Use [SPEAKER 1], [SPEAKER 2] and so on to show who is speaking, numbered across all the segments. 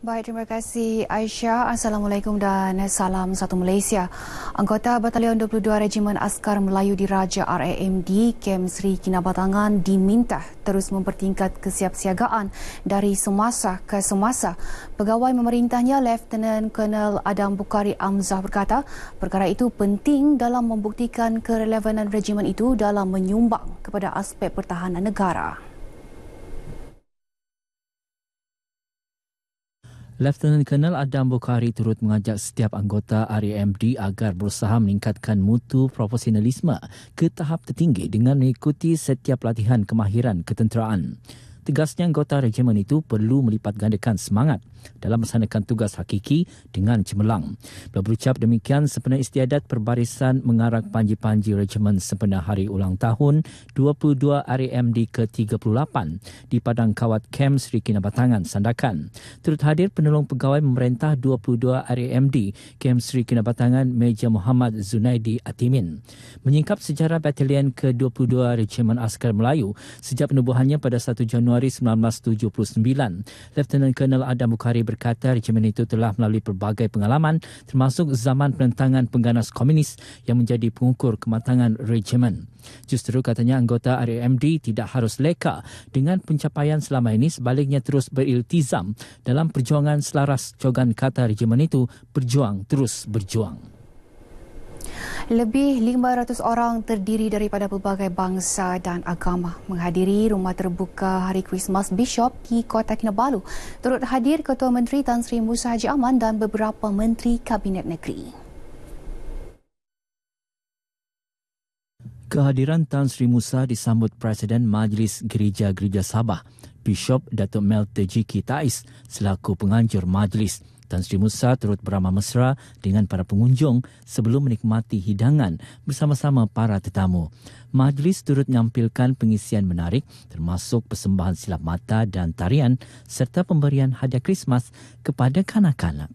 [SPEAKER 1] Baik, terima kasih Aisyah. Assalamualaikum dan salam satu Malaysia. Anggota Batalion 22 Regimen Askar Melayu di Diraja RAMD, Kem Sri Kinabatangan diminta terus mempertingkat kesiapsiagaan dari semasa ke semasa. Pegawai memerintahnya, Lieutenant Colonel Adam Bukhari Amzah berkata, perkara itu penting dalam membuktikan kerelevanan regimen itu dalam menyumbang kepada aspek pertahanan negara.
[SPEAKER 2] Lieutenant Colonel Adam Bukhari turut mengajak setiap anggota RAMD agar berusaha meningkatkan mutu profesionalisme ke tahap tertinggi dengan mengikuti setiap latihan kemahiran ketenteraan tegasnya anggota regimen itu perlu melipat gandakan semangat dalam melaksanakan tugas hakiki dengan cemerlang. Beliau berucap demikian sempena istiadat perbarisan mengarah panji-panji regimen sempena hari ulang tahun 22 RMD ke-38 di Padang Kawat Kem Sri Kinabatangan, Sandakan. Turut hadir penolong pegawai pemerintah 22 RMD Kem Sri Kinabatangan Meja Muhammad Zunaidi Atimin. Menyingkap sejarah batalion ke-22 Regimen Askar Melayu sejak penubuhannya pada 1 Januari Januari 1979. Lieutenant Colonel Adam Bukhari berkata regimen itu telah melalui pelbagai pengalaman termasuk zaman penentangan pengganas komunis yang menjadi pengukur kematangan regimen. Justeru katanya anggota RAMD tidak harus leka dengan pencapaian selama ini sebaliknya terus beriltizam dalam perjuangan selaras Cogan kata regimen itu berjuang terus berjuang.
[SPEAKER 1] Lebih 500 orang terdiri daripada pelbagai bangsa dan agama menghadiri rumah terbuka Hari Krismas Bishop di Kota Kinabalu. Turut hadir Ketua Menteri Tan Sri Musa Haji Aman dan beberapa menteri Kabinet Negeri.
[SPEAKER 2] Kehadiran Tan Sri Musa disambut Presiden Majlis Gereja-Gereja Sabah, Bishop Datuk Mel Tejiki Taiz selaku penganjur majlis. Tan Sri Musa turut beramah mesra dengan para pengunjung sebelum menikmati hidangan bersama-sama para tetamu. Majlis turut menyampilkan pengisian menarik termasuk persembahan silap mata dan tarian serta pemberian hadiah Krismas kepada kanak-kanak.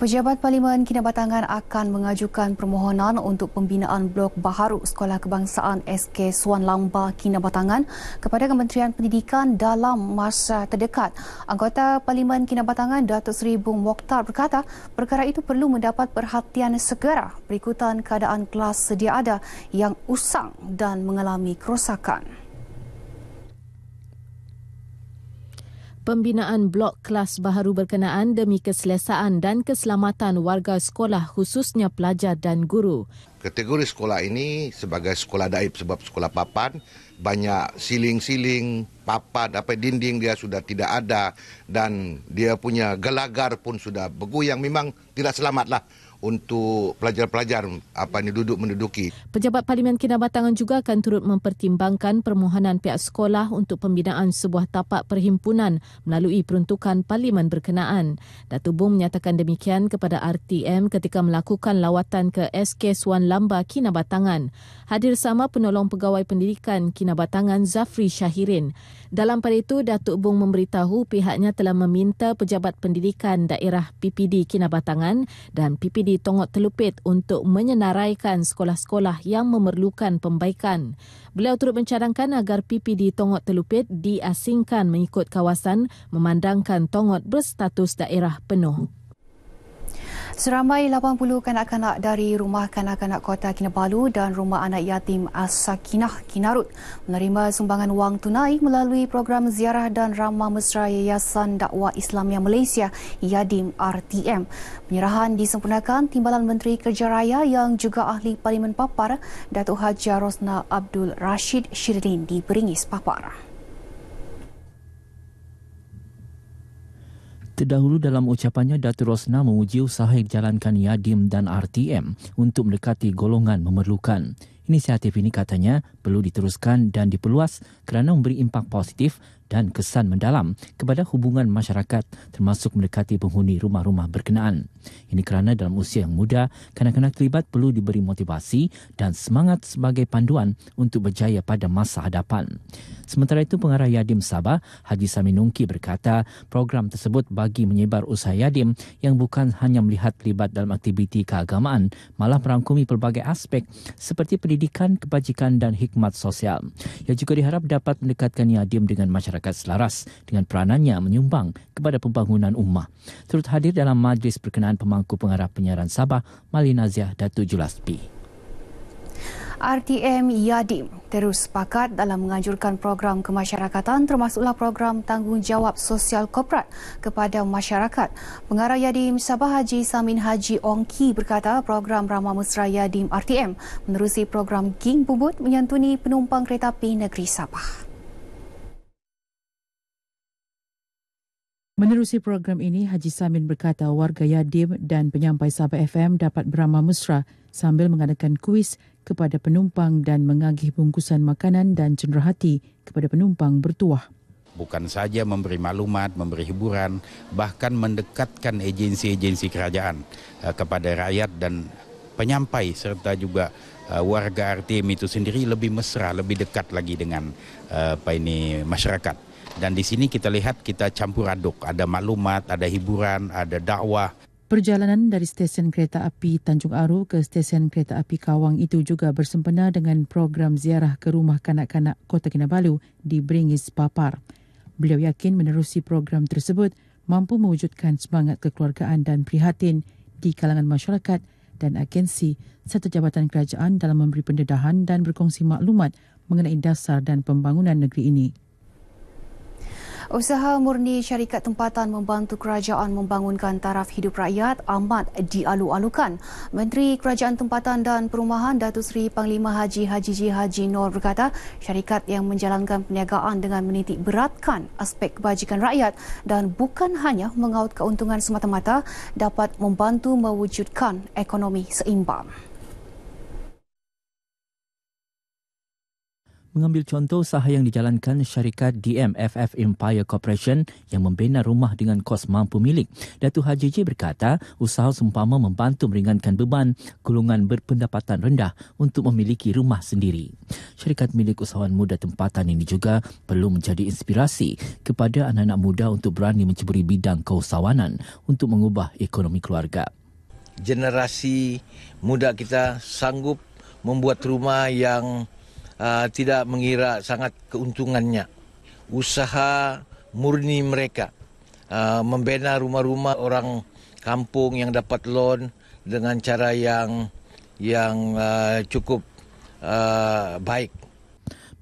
[SPEAKER 1] Pejabat Parlimen Kinabatangan akan mengajukan permohonan untuk pembinaan blok baharu Sekolah Kebangsaan SK Suan Lamba Kinabatangan kepada Kementerian Pendidikan dalam masa terdekat. Anggota Parlimen Kinabatangan Datuk Seri Bung Mokhtar berkata perkara itu perlu mendapat perhatian segera berikutan keadaan kelas sedia ada yang usang dan mengalami kerosakan.
[SPEAKER 3] pembinaan blok kelas baharu berkenaan demi keselesaan dan keselamatan warga sekolah khususnya pelajar dan guru.
[SPEAKER 2] Kategori sekolah ini sebagai sekolah daib sebab sekolah papan banyak siling-siling, papan, apa dinding dia sudah tidak ada dan dia punya gelagar pun sudah bergoyang memang tidak selamatlah untuk pelajar-pelajar apa ni duduk menduduki.
[SPEAKER 3] Pejabat Parlimen Kinabatangan juga akan turut mempertimbangkan permohonan pihak sekolah untuk pembinaan sebuah tapak perhimpunan melalui peruntukan Parlimen berkenaan. Datuk Bung menyatakan demikian kepada RTM ketika melakukan lawatan ke SK Suan Lamba Kinabatangan. Hadir sama penolong pegawai pendidikan Kinabatangan Zafri Shahirin. Dalam pada itu, Datuk Bung memberitahu pihaknya telah meminta pejabat pendidikan daerah PPD Kinabatangan dan PPD di Tongot Telupit untuk menyenaraikan sekolah-sekolah yang memerlukan pembaikan. Beliau turut mencadangkan agar PPD Tongot Telupit diasingkan mengikut kawasan
[SPEAKER 1] memandangkan Tongot berstatus daerah penuh. Seramai 80 kanak-kanak dari Rumah Kanak-kanak Kota Kinabalu dan Rumah Anak Yatim As-Sakinah Kinarut menerima sumbangan wang tunai melalui program ziarah dan ramah mesra Yayasan Dakwah Islamia Malaysia Yadim RTM. Penyerahan disempurnakan Timbalan Menteri Kerja Raya yang juga ahli Parlimen Papar Datuk Haji Rosna Abdul Rashid Shirin di Beringis Papar.
[SPEAKER 2] Terdahulu dalam ucapannya, Datu Rosna memuji usaha yang dijalankan Yadim dan RTM untuk mendekati golongan memerlukan. Inisiatif ini katanya perlu diteruskan dan diperluas kerana memberi impak positif dan kesan mendalam kepada hubungan masyarakat termasuk mendekati penghuni rumah-rumah berkenaan. Ini kerana dalam usia yang muda, kanak-kanak terlibat perlu diberi motivasi dan semangat sebagai panduan untuk berjaya pada masa hadapan. Sementara itu, pengarah Yadim Sabah, Haji Saminungki berkata, program tersebut bagi menyebar usaha Yadim yang bukan hanya melihat terlibat dalam aktiviti keagamaan, malah merangkumi pelbagai aspek seperti pendidikan, kebajikan dan hikmat sosial. Yang juga diharap dapat mendekatkan Yadim dengan masyarakat masyarakat selaras dengan peranannya menyumbang kepada pembangunan ummah. Turut hadir dalam majlis perkenaan pemangku pengarah penyiaran Sabah, Malina Ziyah Datuk Julaspi.
[SPEAKER 1] RTM Yadim terus sepakat dalam menganjurkan program kemasyarakatan termasuklah program tanggungjawab sosial korporat kepada masyarakat. Pengarah Yadim Sabah Haji Samin Haji Ongki berkata program ramah mesra Yadim RTM menerusi program King Bubut menyantuni penumpang kereta api negeri Sabah.
[SPEAKER 3] Menerusi program ini, Haji Samin berkata warga Yadim dan penyampai Sabah FM dapat beramah mesra sambil mengadakan kuis kepada penumpang dan mengagih bungkusan makanan dan cenderahati kepada penumpang bertuah.
[SPEAKER 2] Bukan saja memberi maklumat, memberi hiburan, bahkan mendekatkan agensi-agensi kerajaan eh, kepada rakyat dan penyampai serta juga eh, warga RTM itu sendiri lebih mesra, lebih dekat lagi dengan eh, apa ini masyarakat. Dan di sini kita lihat kita campur aduk. Ada maklumat, ada hiburan, ada dakwah.
[SPEAKER 3] Perjalanan dari stesen kereta api Tanjung Aru ke stesen kereta api Kawang itu juga bersempena dengan program ziarah ke rumah kanak-kanak Kota Kinabalu di Beringis Papar. Beliau yakin menerusi program tersebut mampu mewujudkan semangat kekeluargaan dan prihatin di kalangan masyarakat dan agensi serta jabatan kerajaan dalam memberi pendedahan dan berkongsi maklumat mengenai dasar dan pembangunan negeri ini.
[SPEAKER 1] Usaha murni syarikat tempatan membantu kerajaan membangunkan taraf hidup rakyat amat dialu-alukan. Menteri Kerajaan Tempatan dan Perumahan Datuk Seri Panglima Haji Haji Ji Haji Nor berkata, syarikat yang menjalankan perniagaan dengan menitik beratkan aspek kebajikan rakyat dan bukan hanya mengaut keuntungan semata-mata dapat membantu mewujudkan ekonomi seimbang.
[SPEAKER 2] mengambil contoh usaha yang dijalankan syarikat DMFF Empire Corporation yang membina rumah dengan kos mampu milik. Datu Haji J berkata, usaha sempama membantu meringankan beban golongan berpendapatan rendah untuk memiliki rumah sendiri. Syarikat milik usahawan muda tempatan ini juga perlu menjadi inspirasi kepada anak-anak muda untuk berani menceburi bidang keusahawanan untuk mengubah ekonomi keluarga.
[SPEAKER 3] Generasi muda kita sanggup membuat rumah yang uh, tidak mengira sangat keuntungannya. Usaha murni mereka uh, membina rumah-rumah orang kampung yang dapat loan dengan cara yang yang uh, cukup uh, baik.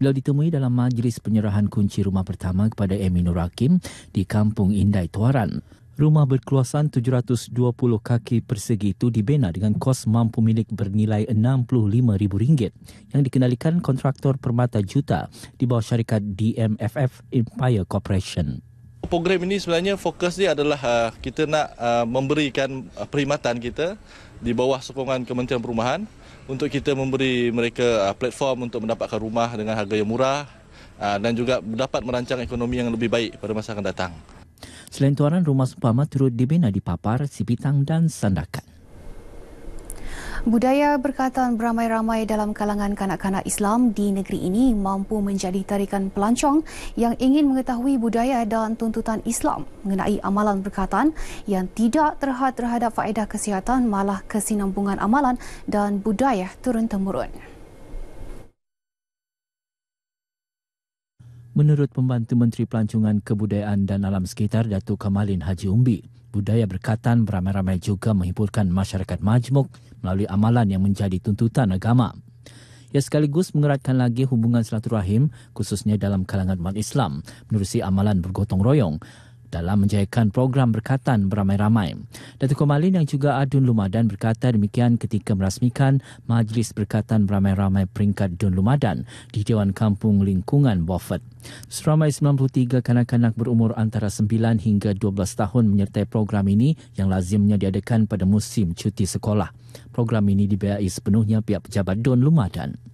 [SPEAKER 2] Beliau ditemui dalam majlis penyerahan kunci rumah pertama kepada Emi Nur Hakim di Kampung Indai Tuaran. Rumah berkeluasan 720 kaki persegi itu dibina dengan kos mampu milik bernilai RM65,000 yang dikendalikan kontraktor permata juta di bawah syarikat DMFF Empire Corporation. Program ini sebenarnya fokus dia adalah uh, kita nak uh, memberikan uh, perkhidmatan kita di bawah sokongan Kementerian Perumahan untuk kita memberi mereka platform untuk mendapatkan rumah dengan harga yang murah dan juga dapat merancang ekonomi yang lebih baik pada masa akan datang. Selain tuaran rumah sempama turut dibina di Papar, Sipitang dan Sandakan.
[SPEAKER 1] Budaya berkaitan beramai-ramai dalam kalangan kanak-kanak Islam di negeri ini mampu menjadi tarikan pelancong yang ingin mengetahui budaya dan tuntutan Islam mengenai amalan berkaitan yang tidak terhad terhadap faedah kesihatan malah kesinambungan amalan dan budaya turun-temurun.
[SPEAKER 2] Menurut pembantu Menteri Pelancongan Kebudayaan dan Alam Sekitar Datuk Kamalin Haji Umbi, budaya berkatan beramai-ramai juga menghiburkan masyarakat majmuk melalui amalan yang menjadi tuntutan agama. Ia sekaligus mengeratkan lagi hubungan silaturahim khususnya dalam kalangan umat Islam menerusi amalan bergotong royong dalam menjayakan program berkatan beramai-ramai. Datuk Komalin yang juga Adun Lumadan berkata demikian ketika merasmikan Majlis Berkatan Beramai-Ramai Peringkat Dun Lumadan di Dewan Kampung Lingkungan Beaufort. Seramai 93 kanak-kanak berumur antara 9 hingga 12 tahun menyertai program ini yang lazimnya diadakan pada musim cuti sekolah. Program ini dibiayai sepenuhnya pihak pejabat Dun Lumadan.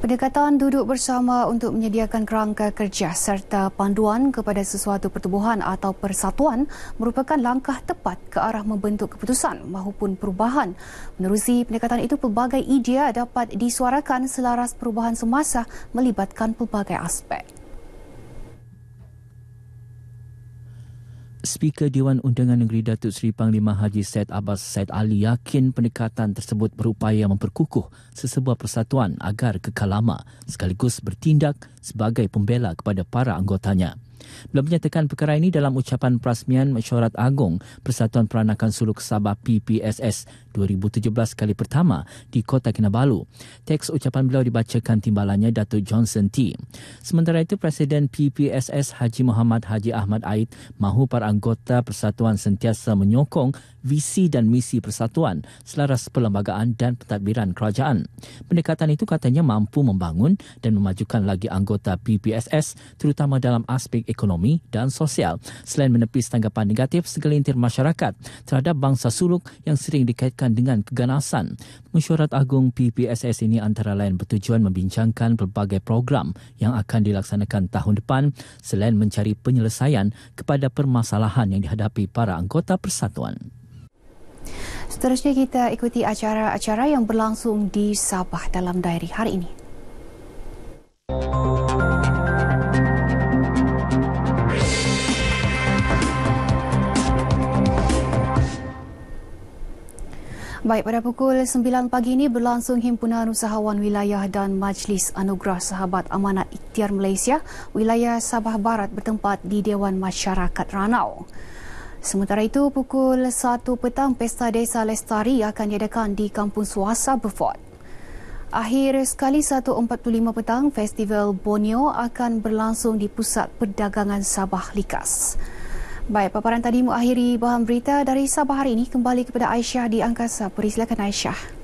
[SPEAKER 1] Pendekatan duduk bersama untuk menyediakan kerangka kerja serta panduan kepada sesuatu pertubuhan atau persatuan merupakan langkah tepat ke arah membentuk keputusan maupun perubahan. Menerusi pendekatan itu, pelbagai idea dapat disuarakan selaras perubahan semasa melibatkan pelbagai aspek.
[SPEAKER 2] Speaker Dewan Undangan Negeri Datuk Seri Panglima Haji Said Abbas Said Ali yakin pendekatan tersebut berupaya memperkukuh sesebuah persatuan agar kekal lama sekaligus bertindak sebagai pembela kepada para anggotanya. Beliau menyatakan perkara ini dalam ucapan perasmian Mesyuarat Agong Persatuan Peranakan Suluk Sabah PPSS 2017 kali pertama di Kota Kinabalu. Teks ucapan beliau dibacakan timbalannya Datuk Johnson T. Sementara itu Presiden PPSS Haji Muhammad Haji Ahmad Aid mahu para anggota persatuan sentiasa menyokong visi dan misi persatuan selaras perlembagaan dan pentadbiran kerajaan. Pendekatan itu katanya mampu membangun dan memajukan lagi anggota PPSS terutama dalam aspek ekonomi dan sosial selain menepis tanggapan negatif segelintir masyarakat terhadap bangsa suluk yang sering dikaitkan berkaitan dengan keganasan. Mesyuarat Agung PPSS ini antara lain bertujuan membincangkan pelbagai program yang akan dilaksanakan tahun depan selain mencari penyelesaian kepada permasalahan yang dihadapi para anggota persatuan.
[SPEAKER 1] Seterusnya kita ikuti acara-acara yang berlangsung di Sabah dalam diary hari ini. Baik, pada pukul 9 pagi ini berlangsung Himpunan Usahawan Wilayah dan Majlis Anugerah Sahabat Amanat Iktiar Malaysia, Wilayah Sabah Barat bertempat di Dewan Masyarakat Ranau. Sementara itu, pukul 1 petang, Pesta Desa Lestari akan diadakan di Kampung Suasa, Beaufort. Akhir sekali 1.45 petang, Festival Bonio akan berlangsung di Pusat Perdagangan Sabah Likas. Baik, paparan tadi mengakhiri bahan berita dari Sabah hari ini kembali kepada Aisyah di Angkasa. Perisilakan Aisyah.